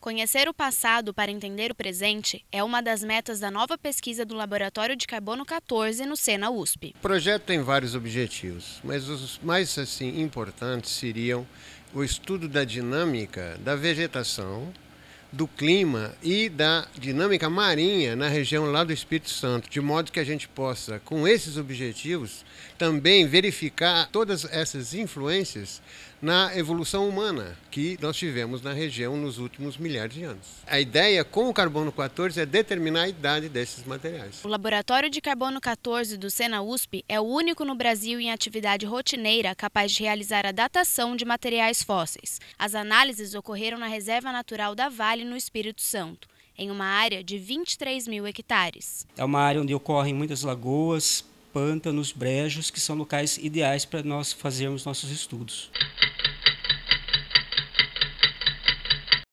Conhecer o passado para entender o presente é uma das metas da nova pesquisa do Laboratório de Carbono 14 no Sena USP. O projeto tem vários objetivos, mas os mais assim importantes seriam o estudo da dinâmica da vegetação do clima e da dinâmica marinha na região lá do Espírito Santo, de modo que a gente possa, com esses objetivos, também verificar todas essas influências na evolução humana que nós tivemos na região nos últimos milhares de anos. A ideia com o carbono 14 é determinar a idade desses materiais. O laboratório de carbono 14 do Sena USP é o único no Brasil em atividade rotineira capaz de realizar a datação de materiais fósseis. As análises ocorreram na Reserva Natural da Vale Vale no Espírito Santo, em uma área de 23 mil hectares. É uma área onde ocorrem muitas lagoas, pântanos, brejos, que são locais ideais para nós fazermos nossos estudos.